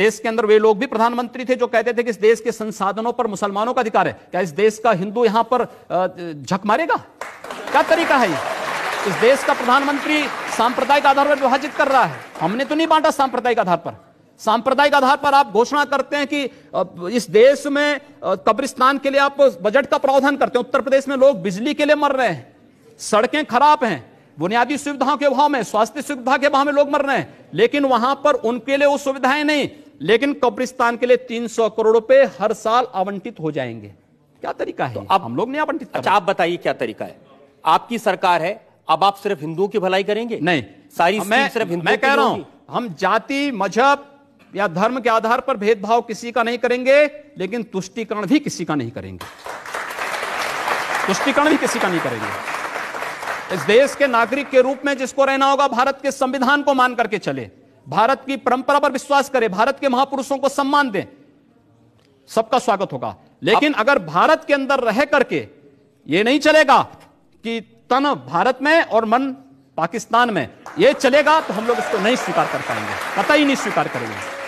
देश के अंदर वे लोग भी प्रधानमंत्री थे जो कहते थे कि इस देश के संसाधनों पर मुसलमानों का अधिकार है क्या इस देश का हिंदू यहां पर झक मारेगा क्या तरीका है इस देश का प्रधानमंत्री सांप्रदायिक आधार पर विभाजित कर रहा है हमने तो नहीं बांटा सांप्रदायिक आधार पर सांप्रदायिक आधार पर आप घोषणा करते हैं कि इस देश में कब्रिस्तान के लिए आप बजट का प्रावधान करते हैं उत्तर प्रदेश में लोग बिजली के लिए मर रहे हैं सड़कें खराब हैं बुनियादी सुविधाओं के अभाव में स्वास्थ्य सुविधा के अभाव में लोग मर रहे हैं लेकिन वहां पर उनके लिए वो सुविधाएं नहीं लेकिन कब्रिस्तान के लिए 300 करोड़ रुपए हर साल आवंटित हो जाएंगे क्या तरीका है तो अब हम लोग नहीं आवंटित अच्छा आप बताइए क्या तरीका है आपकी सरकार है अब आप सिर्फ हिंदुओं की भलाई करेंगे नहीं सारी मैं सिर्फ मैं कह रहा हूं हम जाति मजहब या धर्म के आधार पर भेदभाव किसी का नहीं करेंगे लेकिन तुष्टिकरण भी किसी का नहीं करेंगे तुष्टिकरण भी किसी का नहीं करेंगे इस देश के नागरिक के रूप में जिसको रहना होगा भारत के संविधान को मान करके चले भारत की परंपरा पर विश्वास करें भारत के महापुरुषों को सम्मान दें सबका स्वागत होगा लेकिन अगर भारत के अंदर रह करके ये नहीं चलेगा कि तन भारत में और मन पाकिस्तान में ये चलेगा तो हम लोग इसको नहीं स्वीकार कर पाएंगे कतई नहीं स्वीकार करेंगे